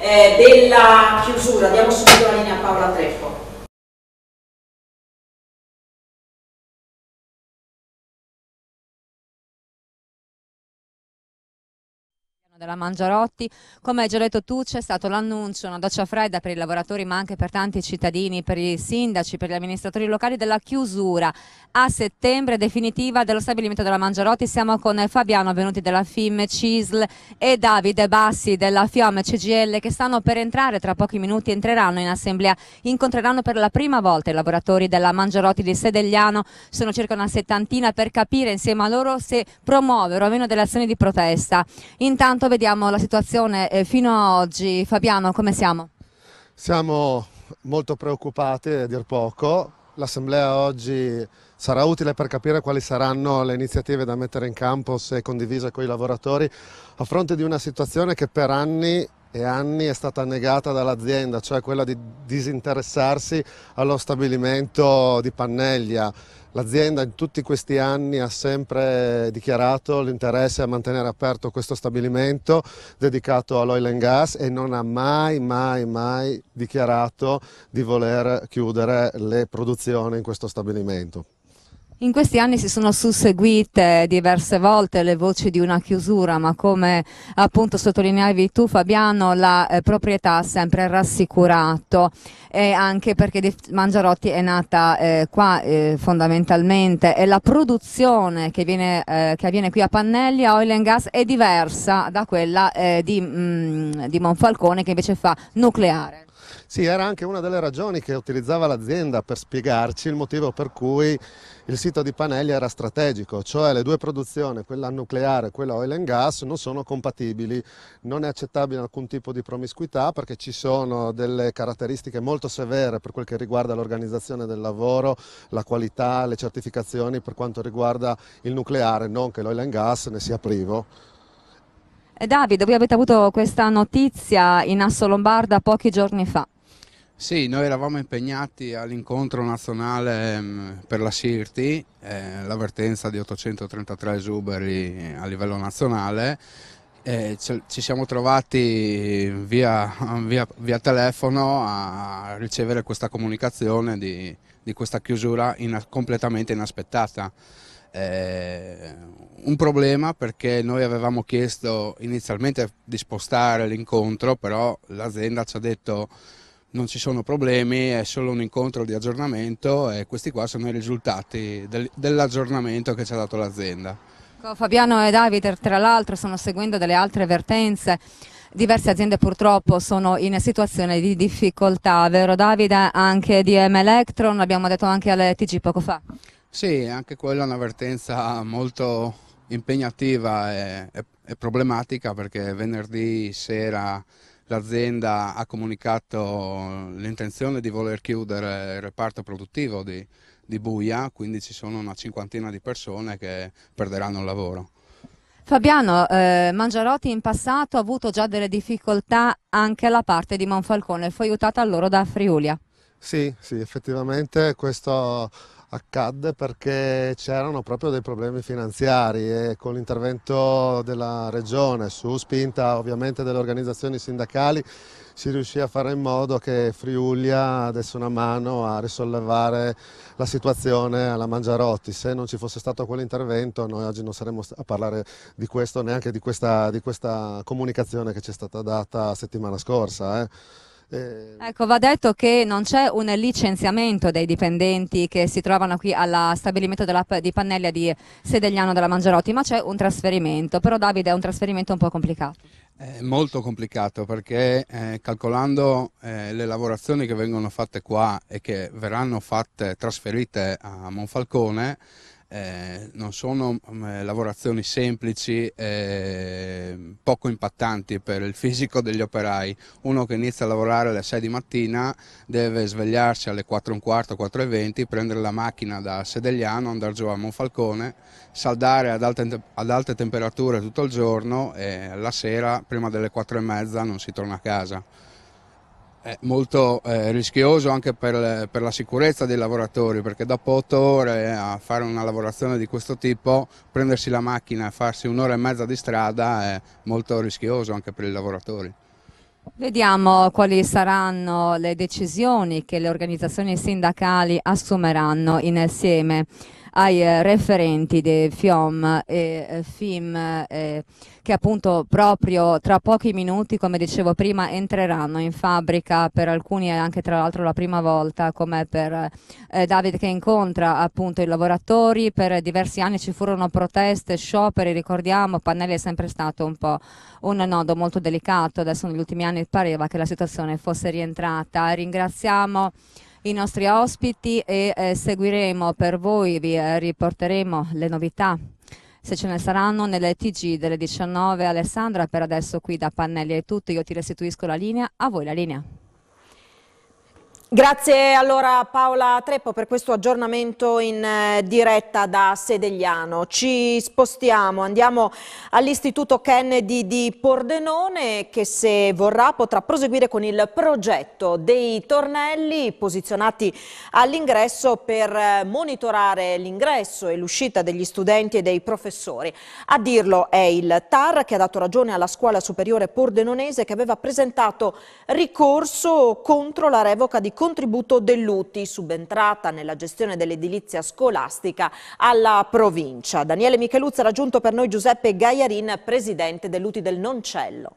eh, della chiusura, diamo subito la linea a Paola Treffo. della Mangiarotti. Come hai già detto tu, c'è stato l'annuncio, una doccia fredda per i lavoratori, ma anche per tanti cittadini, per i sindaci, per gli amministratori locali, della chiusura a settembre definitiva dello stabilimento della Mangiarotti. Siamo con Fabiano Venuti della FIM CISL e Davide Bassi della FIOM CGL che stanno per entrare, tra pochi minuti entreranno in assemblea, incontreranno per la prima volta i lavoratori della Mangiarotti di Sedegliano, sono circa una settantina per capire insieme a loro se promuovere o meno delle azioni di protesta. Intanto vediamo la situazione eh, fino a oggi. Fabiano, come siamo? Siamo molto preoccupati, a dir poco. L'assemblea oggi sarà utile per capire quali saranno le iniziative da mettere in campo se condivise con i lavoratori a fronte di una situazione che per anni e anni è stata negata dall'azienda, cioè quella di disinteressarsi allo stabilimento di Panneglia. L'azienda in tutti questi anni ha sempre dichiarato l'interesse a mantenere aperto questo stabilimento dedicato all'oil and gas e non ha mai, mai, mai dichiarato di voler chiudere le produzioni in questo stabilimento. In questi anni si sono susseguite diverse volte le voci di una chiusura, ma come appunto sottolineavi tu Fabiano, la eh, proprietà ha sempre rassicurato e anche perché Mangiarotti è nata eh, qua eh, fondamentalmente e la produzione che, viene, eh, che, avviene qui a Pannelli a Oil and Gas, è diversa da quella eh, di, mh, mm, di Monfalcone che invece fa nucleare. Sì, era anche una delle ragioni che utilizzava l'azienda per spiegarci il motivo per cui il sito di Paneglia era strategico, cioè le due produzioni, quella nucleare e quella oil and gas, non sono compatibili, non è accettabile alcun tipo di promiscuità perché ci sono delle caratteristiche molto severe per quel che riguarda l'organizzazione del lavoro, la qualità, le certificazioni per quanto riguarda il nucleare, non che l'oil and gas ne sia privo. Eh, Davide, voi avete avuto questa notizia in Asso Lombarda pochi giorni fa. Sì, noi eravamo impegnati all'incontro nazionale ehm, per la Sirti, eh, l'avvertenza di 833 esuberi a livello nazionale. Eh, ci siamo trovati via, via, via, telefono a ricevere questa comunicazione di, di questa chiusura in, completamente inaspettata. Eh, un problema perché noi avevamo chiesto inizialmente di spostare l'incontro, però l'azienda ci ha detto non ci sono problemi, è solo un incontro di aggiornamento e questi qua sono i risultati del, dell'aggiornamento che ci ha dato l'azienda. Fabiano e Davide tra l'altro stanno seguendo delle altre vertenze, diverse aziende purtroppo sono in situazione di difficoltà, vero Davide? Anche di M Electron, l'abbiamo detto anche alle TG poco fa. Sì, anche quella è un'avvertenza molto impegnativa e, e, e problematica perché venerdì sera l'azienda ha comunicato l'intenzione di voler chiudere il reparto produttivo di, di Buia, quindi ci sono una cinquantina di persone che perderanno il lavoro. Fabiano, eh, Mangiarotti in passato ha avuto già delle difficoltà anche alla parte di Monfalcone, fu aiutata loro da Friulia. Sì, sì, effettivamente questo accadde perché c'erano proprio dei problemi finanziari e con l'intervento della regione su spinta ovviamente delle organizzazioni sindacali si riuscì a fare in modo che Friulia desse una mano a risollevare la situazione alla Mangiarotti. Se non ci fosse stato quell'intervento noi oggi non saremmo a parlare di questo neanche di questa, di questa comunicazione che ci è stata data settimana scorsa. Eh. Eh... Ecco, va detto che non c'è un licenziamento dei dipendenti che si trovano qui allo stabilimento della, di Pannellia di Sedegliano della Mangerotti, ma c'è un trasferimento, però Davide è un trasferimento un po' complicato. È molto complicato perché eh, calcolando eh, le lavorazioni che vengono fatte qua e che verranno fatte, trasferite a Monfalcone, eh, non sono mm, eh, lavorazioni semplici, eh, poco impattanti per il fisico degli operai. Uno che inizia a lavorare alle 6 di mattina deve svegliarsi alle 4.15, 4.20, prendere la macchina da Sedegliano, andare giù a Monfalcone, saldare ad alte, ad alte temperature tutto il giorno e la sera prima delle 4.30 non si torna a casa è molto eh, rischioso anche per, per, la sicurezza dei lavoratori perché dopo otto ore a fare una lavorazione di questo tipo prendersi la macchina e farsi un'ora e mezza di strada è molto rischioso anche per i lavoratori. Vediamo quali saranno le decisioni che le organizzazioni sindacali assumeranno insieme ai referenti di FIOM e FIM. E eh, che appunto proprio tra pochi minuti, come dicevo prima, entreranno in fabbrica per alcuni è anche tra l'altro la prima volta come per eh, David che incontra appunto i lavoratori, per diversi anni ci furono proteste, scioperi, ricordiamo, Pannelli è sempre stato un po' un nodo molto delicato, adesso negli ultimi anni pareva che la situazione fosse rientrata. Ringraziamo i nostri ospiti e eh, seguiremo per voi, vi eh, riporteremo le novità se ce ne saranno nelle TG delle 19. Alessandra, per adesso qui da Pannelli è tutto, io ti restituisco la linea, a voi la linea. Grazie allora Paola Treppo per questo aggiornamento in eh, diretta da Sedegliano. Ci spostiamo, andiamo all'Istituto Kennedy di Pordenone che se vorrà potrà proseguire con il progetto dei tornelli posizionati all'ingresso per eh, monitorare l'ingresso e l'uscita degli studenti e dei professori. A dirlo è il TAR che ha dato ragione alla scuola superiore pordenonese che aveva presentato ricorso contro la revoca di contributo dell'UTI, subentrata nella gestione dell'edilizia scolastica alla provincia. Daniele Micheluzzi ha raggiunto per noi Giuseppe Gaiarin, presidente dell'UTI del Noncello.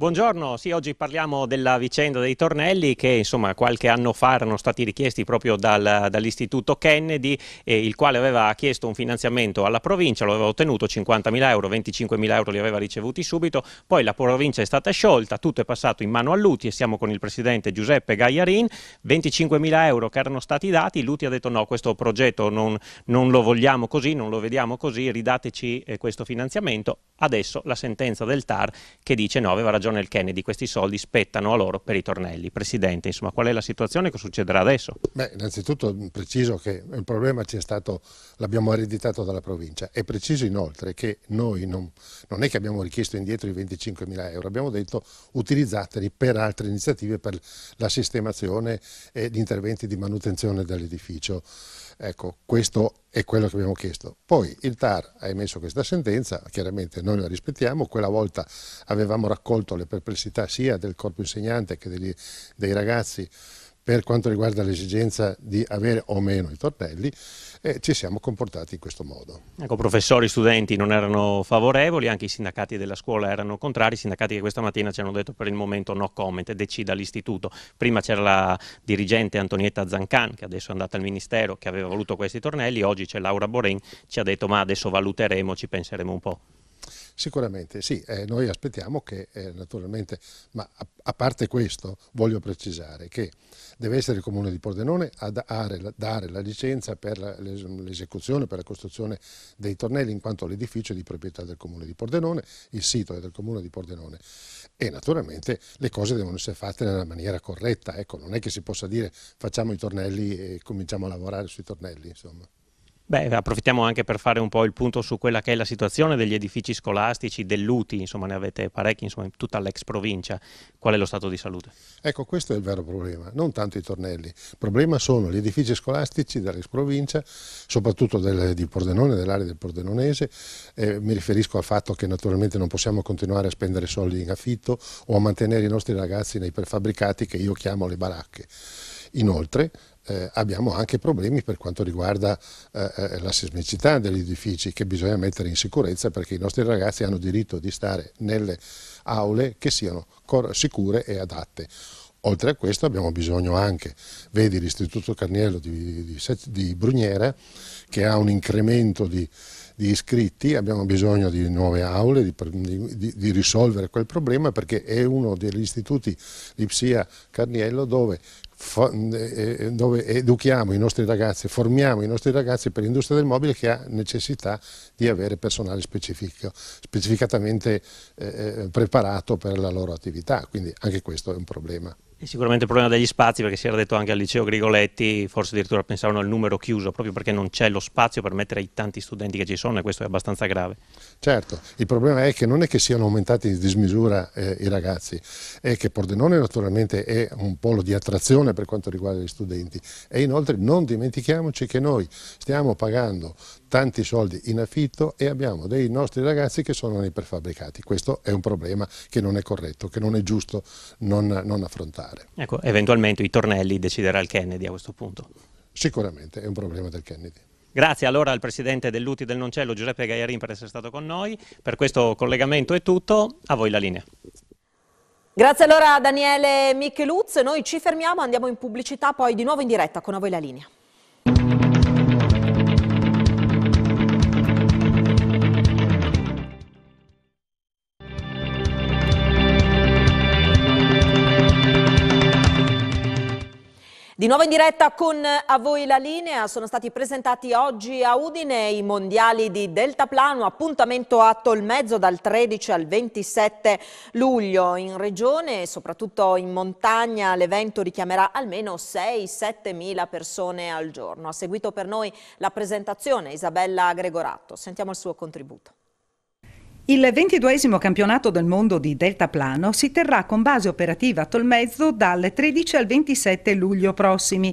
Buongiorno, sì, oggi parliamo della vicenda dei tornelli che insomma, qualche anno fa erano stati richiesti proprio dal, dall'istituto Kennedy, eh, il quale aveva chiesto un finanziamento alla provincia, lo aveva ottenuto 50.000 euro, 25.000 euro li aveva ricevuti subito, poi la provincia è stata sciolta, tutto è passato in mano a Luti e siamo con il presidente Giuseppe Gagliarin, 25.000 euro che erano stati dati, Luti ha detto no, questo progetto non, non lo vogliamo così, non lo vediamo così, ridateci eh, questo finanziamento, adesso la sentenza del TAR che dice no, aveva ragione John L. Kennedy, questi soldi spettano a loro per i tornelli. Presidente, insomma, qual è la situazione che succederà adesso? Beh, innanzitutto preciso che il problema c'è stato, l'abbiamo ereditato dalla provincia. È preciso inoltre che noi non, non è che abbiamo richiesto indietro i 25 mila euro, abbiamo detto utilizzateli per altre iniziative, per la sistemazione e eh, gli interventi di manutenzione dell'edificio. Ecco, questo è quello che abbiamo chiesto. Poi il TAR ha emesso questa sentenza, chiaramente noi la rispettiamo, quella volta avevamo raccolto le perplessità sia del corpo insegnante che degli, dei ragazzi per quanto riguarda l'esigenza di avere o meno i tornelli, eh, ci siamo comportati in questo modo. Ecco, professori e studenti non erano favorevoli, anche i sindacati della scuola erano contrari, i sindacati che questa mattina ci hanno detto per il momento no comment, decida l'istituto. Prima c'era la dirigente Antonietta Zancan, che adesso è andata al Ministero, che aveva voluto questi tornelli, oggi c'è Laura Borin, ci ha detto ma adesso valuteremo, ci penseremo un po'. Sicuramente sì, eh, noi aspettiamo che eh, naturalmente, ma a, a, parte questo voglio precisare che deve essere il Comune di Pordenone a dare, dare la licenza per l'esecuzione, per la costruzione dei tornelli in quanto l'edificio è di proprietà del Comune di Pordenone, il sito è del Comune di Pordenone e naturalmente le cose devono essere fatte nella maniera corretta, ecco, non è che si possa dire facciamo i tornelli e cominciamo a lavorare sui tornelli. Insomma. Beh, approfittiamo anche per fare un po' il punto su quella che è la situazione degli edifici scolastici dell'UTI, insomma ne avete parecchi, insomma in tutta l'ex provincia, qual è lo stato di salute? Ecco, questo è il vero problema, non tanto i tornelli, il problema sono gli edifici scolastici dell'ex provincia, soprattutto del, di Pordenone, dell'area del Pordenonese, eh, mi riferisco al fatto che naturalmente non possiamo continuare a spendere soldi in affitto o a mantenere i nostri ragazzi nei prefabbricati che io chiamo le baracche. Inoltre eh, abbiamo anche problemi per quanto riguarda eh, eh, la sismicità degli edifici che bisogna mettere in sicurezza perché i nostri ragazzi hanno diritto di stare nelle aule che siano sicure e adatte. Oltre a questo abbiamo bisogno anche, vedi l'Istituto Carniello di, di, di Bruniera che ha un incremento di di iscritti, abbiamo bisogno di nuove aule, di, di, di risolvere quel problema perché è uno degli istituti di Psia Carniello dove eh, eh, dove educhiamo i nostri ragazzi, formiamo i nostri ragazzi per l'industria del mobile che ha necessità di avere personale specifico, specificatamente eh, eh preparato per la loro attività, quindi anche questo è un problema. E sicuramente il problema degli spazi, perché si era detto anche al liceo Grigoletti, forse addirittura pensavano al numero chiuso, proprio perché non c'è lo spazio per mettere i tanti studenti che ci sono e questo è abbastanza grave. Certo, il problema è che non è che siano aumentati in dismisura eh, i ragazzi, è che Pordenone naturalmente è un polo di attrazione per quanto riguarda gli studenti e inoltre non dimentichiamoci che noi stiamo pagando tanti soldi in affitto e abbiamo dei nostri ragazzi che sono nei prefabbricati. Questo è un problema che non è corretto, che non è giusto non, non affrontare fare. Ecco, eventualmente i tornelli deciderà il Kennedy a questo punto. Sicuramente è un problema del Kennedy. Grazie allora al presidente dell'UTI del Noncello Giuseppe Gaiarin per essere stato con noi. Per questo collegamento è tutto, a voi la linea. Grazie allora a Daniele Micheluz, noi ci fermiamo, andiamo in pubblicità, poi di nuovo in diretta con a voi la linea. Di nuovo in diretta con eh, a voi la linea, sono stati presentati oggi a Udine i mondiali di deltaplano, appuntamento a Tolmezzo dal 13 al 27 luglio in regione e soprattutto in montagna l'evento richiamerà almeno 6-7 mila persone al giorno. Ha seguito per noi la presentazione Isabella Gregorato, sentiamo il suo contributo. Il ventiduesimo campionato del mondo di deltaplano si terrà con base operativa a Tolmezzo dal 13 al 27 luglio prossimi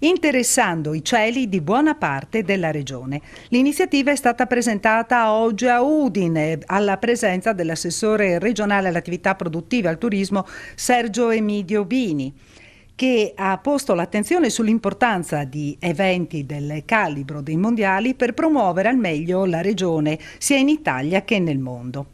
interessando i cieli di buona parte della regione. L'iniziativa è stata presentata oggi a Udine alla presenza dell'assessore regionale all'attività produttiva e al turismo Sergio Emidio Bini che ha posto l'attenzione sull'importanza di eventi del calibro dei mondiali per promuovere al meglio la regione sia in Italia che nel mondo.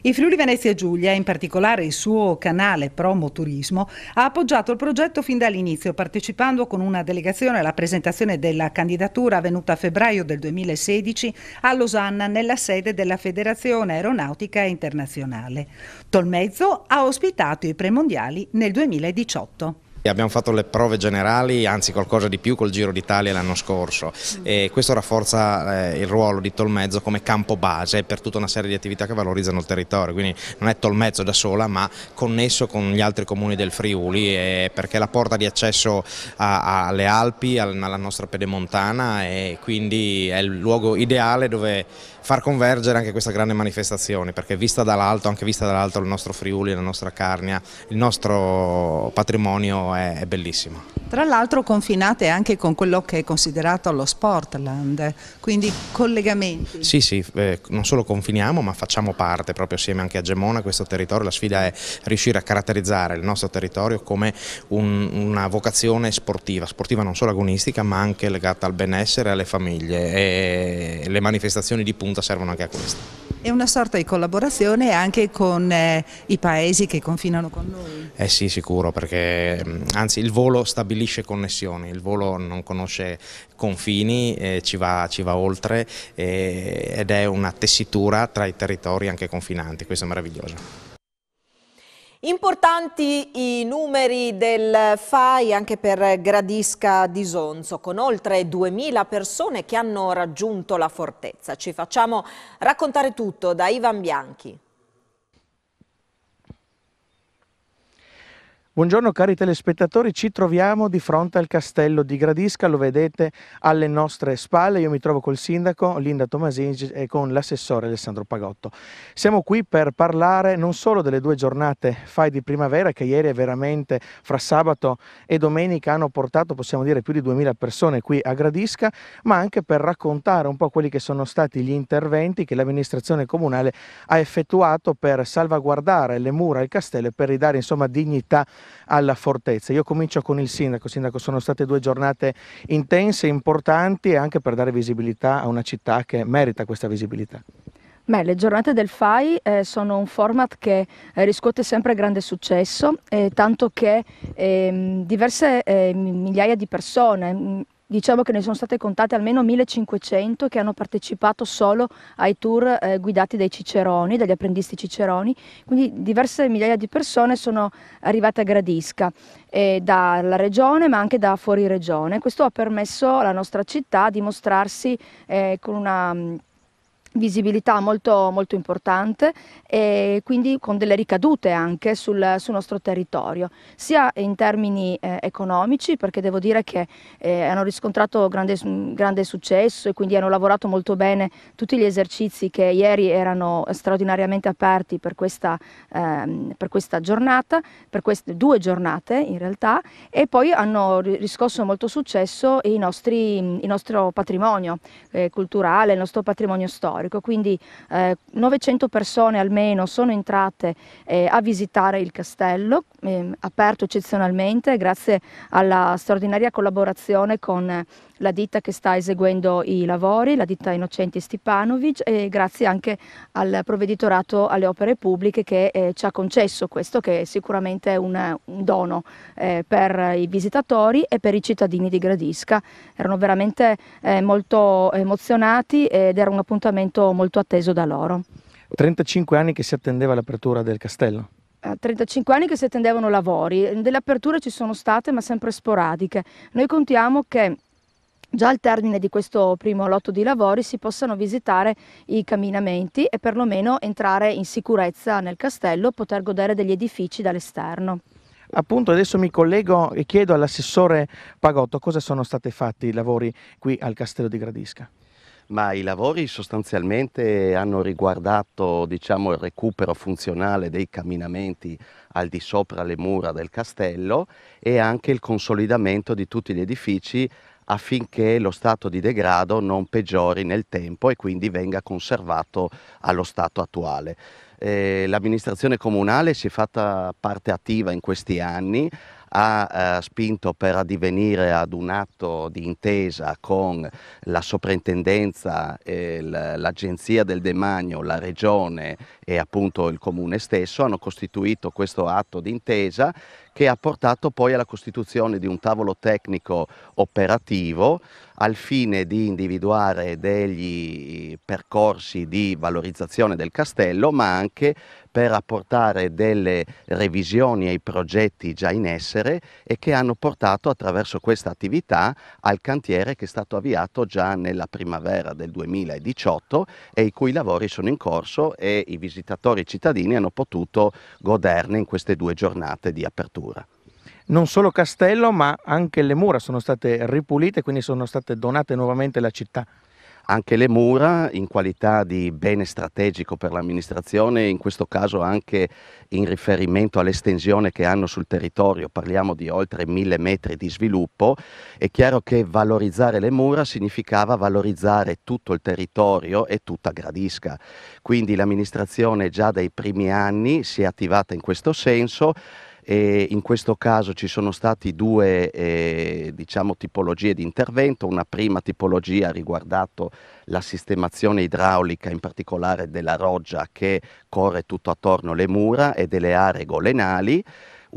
Il Friuli Venezia Giulia, in particolare il suo canale Promo Turismo, ha appoggiato il progetto fin dall'inizio, partecipando con una delegazione alla presentazione della candidatura avvenuta a febbraio del 2016 a Losanna nella sede della Federazione Aeronautica Internazionale. Tolmezzo ha ospitato i premondiali nel 2018. Abbiamo fatto le prove generali, anzi qualcosa di più col Giro d'Italia l'anno scorso mm. e questo rafforza eh, il ruolo di Tolmezzo come campo base per tutta una serie di attività che valorizzano il territorio, quindi non è Tolmezzo da sola ma connesso con gli altri comuni del Friuli perché è la porta di accesso alle Alpi, alla nostra pedemontana e quindi è il luogo ideale dove far convergere anche questa grande manifestazione, perché vista dall'alto, anche vista dall'alto il nostro Friuli, la nostra Carnia, il nostro patrimonio è, è bellissimo. Tra l'altro confinate anche con quello che è considerato lo Sportland, quindi collegamenti. Sì, sì, eh, non solo confiniamo ma facciamo parte proprio assieme anche a Gemona questo territorio, la sfida è riuscire a caratterizzare il nostro territorio come un, una vocazione sportiva, sportiva non solo agonistica ma anche legata al benessere e alle famiglie e le manifestazioni di punta servono anche a questo. È una sorta di collaborazione anche con eh, i paesi che confinano con noi. Eh sì, sicuro, perché anzi il volo stabilisce stabilisce connessioni, il volo non conosce confini, eh, ci, va, ci, va, oltre eh, ed è una tessitura tra i territori anche confinanti, questo è meraviglioso. Importanti i numeri del FAI anche per Gradisca di Sonzo, con oltre 2.000 persone che hanno raggiunto la fortezza. Ci facciamo raccontare tutto da Ivan Bianchi. Buongiorno cari telespettatori, ci troviamo di fronte al castello di Gradisca, lo vedete alle nostre spalle, io mi trovo col sindaco Linda Tomasingi e con l'assessore Alessandro Pagotto. Siamo qui per parlare non solo delle due giornate FAI di primavera che ieri è veramente fra sabato e domenica hanno portato possiamo dire più di 2000 persone qui a Gradisca, ma anche per raccontare un po' quelli che sono stati gli interventi che l'amministrazione comunale ha effettuato per salvaguardare le mura e il castello e per ridare insomma dignità alla fortezza. Io comincio con il sindaco. Sindaco, sono state due giornate intense, importanti e anche per dare visibilità a una città che merita questa visibilità. Beh, le giornate del FAI eh, sono un format che eh, riscuote sempre grande successo, eh, tanto che ehm, diverse eh, migliaia di persone, mm, Diciamo che ne sono state contate almeno 1500 che hanno partecipato solo ai tour eh, guidati dai ciceroni, dagli apprendisti ciceroni, quindi diverse migliaia di persone sono arrivate a Gradisca eh, dalla regione ma anche da fuori regione. Questo ha permesso alla nostra città di mostrarsi eh, con una mm, visibilità molto, molto importante e quindi con delle ricadute anche sul, sul nostro territorio, sia in termini eh, economici perché devo dire che eh, hanno riscontrato grande, grande, successo e quindi hanno lavorato molto bene tutti gli esercizi che ieri erano straordinariamente aperti per questa, ehm, per questa giornata, per queste due giornate in realtà e poi hanno riscosso molto successo nostri, il nostro patrimonio eh, culturale, il nostro patrimonio storico storico, quindi eh, 900 persone almeno sono entrate eh, a visitare il castello, ehm, aperto eccezionalmente grazie alla straordinaria collaborazione con la ditta che sta eseguendo i lavori, la ditta Innocenti Stipanovic e grazie anche al provveditorato alle opere pubbliche che eh, ci ha concesso questo che è sicuramente un, un, dono eh, per i visitatori e per i cittadini di Gradisca. Erano veramente eh, molto emozionati ed era un appuntamento molto atteso da loro. 35 anni che si attendeva l'apertura del castello. 35 eh, anni che si attendevano lavori, delle aperture ci sono state ma sempre sporadiche. Noi contiamo che già al termine di questo primo lotto di lavori si possano visitare i camminamenti e perlomeno entrare in sicurezza nel castello, poter godere degli edifici dall'esterno. Appunto adesso mi collego e chiedo all'assessore Pagotto cosa sono stati fatti i lavori qui al castello di Gradisca. Ma i lavori sostanzialmente hanno riguardato diciamo, il recupero funzionale dei camminamenti al di sopra le mura del castello e anche il consolidamento di tutti gli edifici affinché lo stato di degrado non peggiori nel tempo e quindi venga conservato allo stato attuale. Eh, l'amministrazione comunale si è fatta parte attiva in questi anni, ha eh, spinto per addivenire ad un atto di intesa con la soprintendenza, eh, l'agenzia del demanio, la regione e appunto il comune stesso, hanno costituito questo atto di intesa che ha portato poi alla costituzione di un tavolo tecnico operativo al fine di individuare degli percorsi di valorizzazione del castello, ma anche per apportare delle revisioni ai progetti già in essere e che hanno portato attraverso questa attività al cantiere che è stato avviato già nella primavera del 2018 e i cui lavori sono in corso e i visitatori cittadini hanno potuto goderne in queste due giornate di apertura mura. Non solo castello, ma anche le mura sono state ripulite, quindi sono state donate nuovamente alla città. Anche le mura, in qualità di bene strategico per l'amministrazione, in questo caso anche in riferimento all'estensione che hanno sul territorio, parliamo di oltre mille metri di sviluppo, è chiaro che valorizzare le mura significava valorizzare tutto il territorio e tutta Gradisca. Quindi l'amministrazione già dai primi anni si è attivata in questo senso e in questo caso ci sono state due eh, diciamo, tipologie di intervento, una prima tipologia ha riguardato la sistemazione idraulica in particolare della roggia che corre tutto attorno le mura e delle aree golenali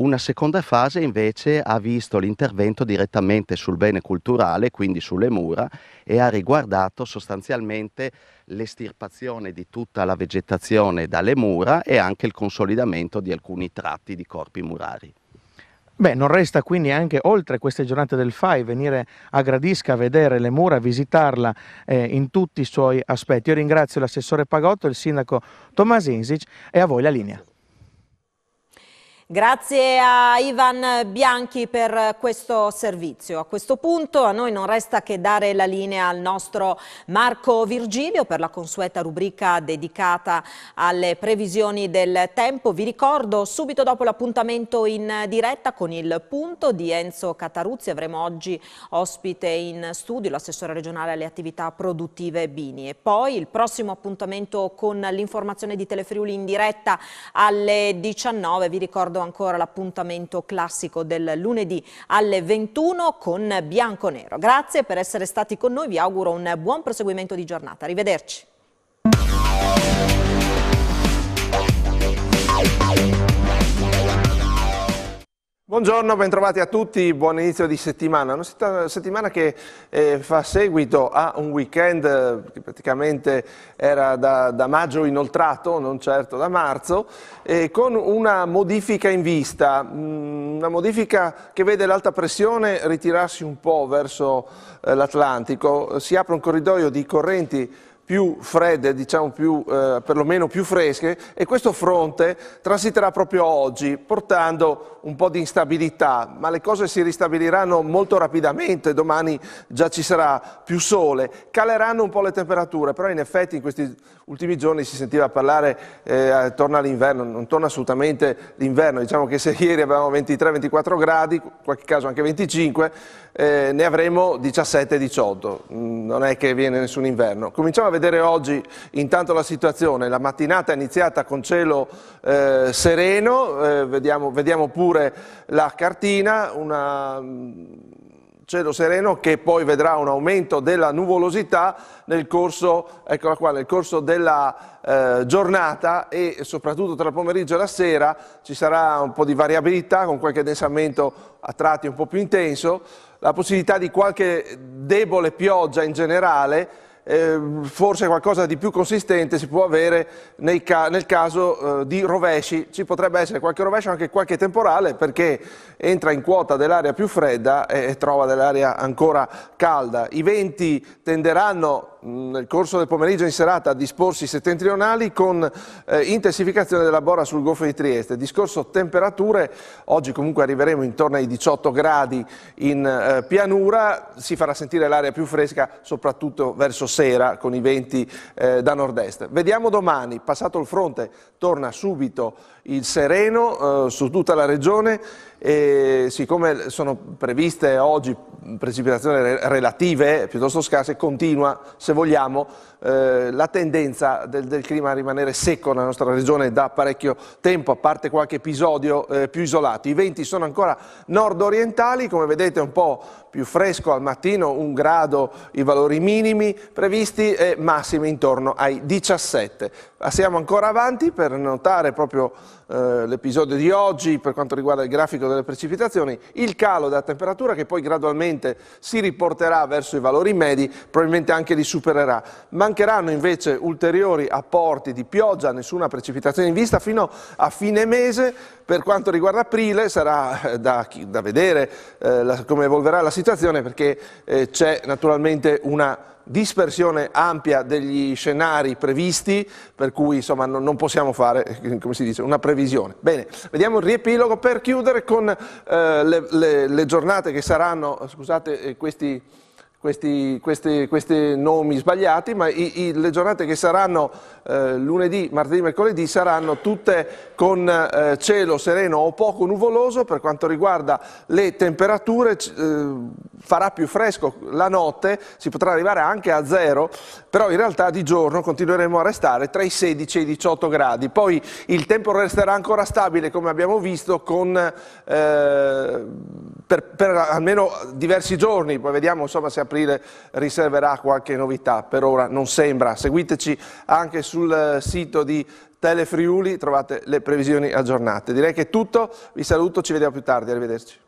una seconda fase invece ha visto l'intervento direttamente sul bene culturale, quindi sulle mura, e ha riguardato sostanzialmente l'estirpazione di tutta la vegetazione dalle mura e anche il consolidamento di alcuni tratti di corpi murari. Beh, non resta quindi anche oltre queste giornate del FAI venire a Gradisca a vedere le mura, a visitarla eh, in tutti i suoi aspetti. Io ringrazio l'assessore Pagotto, il sindaco Tomas Inzic e a voi la linea. Grazie a Ivan Bianchi per questo servizio. A questo punto a noi non resta che dare la linea al nostro Marco Virgilio per la consueta rubrica dedicata alle previsioni del tempo. Vi ricordo subito dopo l'appuntamento in diretta con il punto di Enzo Cataruzzi avremo oggi ospite in studio l'assessore regionale alle attività produttive Bini e poi il prossimo appuntamento con l'informazione di Telefriuli in diretta alle 19. Vi ricordo ricordo ancora l'appuntamento classico del lunedì alle 21 con Bianco Nero. Grazie per essere stati con noi, vi auguro un buon proseguimento di giornata. Arrivederci. Buongiorno, bentrovati a tutti, buon inizio di settimana. Una settimana che eh, fa seguito a un weekend eh, che praticamente era da, da maggio inoltrato, non certo da marzo, eh, con una modifica in vista, mh, mm, una modifica che vede l'alta pressione ritirarsi un po' verso eh, l'Atlantico. Si apre un corridoio di correnti più fredde, diciamo più, eh, perlomeno più fresche e questo fronte transiterà proprio oggi portando un po' di instabilità, ma le cose si ristabiliranno molto rapidamente, domani già ci sarà più sole, caleranno un po' le temperature, però in effetti in questi ultimi giorni si sentiva parlare eh, torna l'inverno, non torna assolutamente l'inverno, diciamo che se ieri avevamo 23-24 gradi, in qualche caso anche 25, eh, ne avremo 17-18, mm, non è che viene nessun inverno. Cominciamo a vedere oggi intanto la situazione. La mattinata è iniziata con cielo eh, sereno, eh, vediamo, vediamo, pure la cartina, una, mm, cielo sereno che poi vedrà un aumento della nuvolosità nel corso, ecco qua, nel corso della eh, giornata e soprattutto tra il pomeriggio e la sera ci sarà un po' di variabilità con qualche densamento a tratti un po' più intenso, la possibilità di qualche debole pioggia in generale eh, forse qualcosa di più consistente si può avere nel, ca nel caso eh, di rovesci, ci potrebbe essere qualche rovescio, anche qualche temporale, perché entra in quota dell'aria più fredda e, e trova dell'aria ancora calda. I venti tenderanno nel corso del pomeriggio in serata a disporsi settentrionali con eh, intensificazione della bora sul Golfo di Trieste. Discorso temperature, oggi comunque arriveremo intorno ai 18 gradi in eh, pianura, si farà sentire l'aria più fresca soprattutto verso sera con i venti eh, da nord-est. Vediamo domani, passato il fronte torna subito il sereno eh, su tutta la regione e siccome sono previste oggi precipitazioni relative eh, piuttosto scarse continua se vogliamo eh, la tendenza del, del, clima a rimanere secco nella nostra regione da parecchio tempo a parte qualche episodio eh, più isolato i venti sono ancora nord orientali come vedete un po' più fresco al mattino, un grado i valori minimi previsti e massimi intorno ai 17. Passiamo ancora avanti per notare proprio eh, l'episodio di oggi per quanto riguarda il grafico delle precipitazioni, il calo della temperatura che poi gradualmente si riporterà verso i valori medi, probabilmente anche li supererà. Mancheranno invece ulteriori apporti di pioggia, nessuna precipitazione in vista fino a fine mese, per quanto riguarda aprile sarà eh, da, da vedere eh, la, come evolverà la situazione perché eh, c'è naturalmente una dispersione ampia degli scenari previsti, per cui insomma, non, non, possiamo fare, eh, come si dice, una previsione. Bene, vediamo il riepilogo per chiudere con eh, le, le, le, giornate che saranno, scusate, eh, questi questi, questi, questi, nomi sbagliati, ma i, i, le giornate che saranno eh, lunedì, martedì, mercoledì saranno tutte con eh, cielo sereno o poco nuvoloso, per quanto riguarda le temperature eh, farà più fresco la notte, si potrà arrivare anche a zero, però in realtà di giorno continueremo a restare tra i 16 e i 18 gradi, poi il tempo resterà ancora stabile come abbiamo visto con, eh, per, per, almeno diversi giorni, poi vediamo insomma se aprile riserverà qualche novità, per ora non sembra. Seguiteci anche sul eh, sito di Telefriuli, trovate le previsioni aggiornate. Direi che è tutto, vi saluto, ci vediamo più tardi, arrivederci.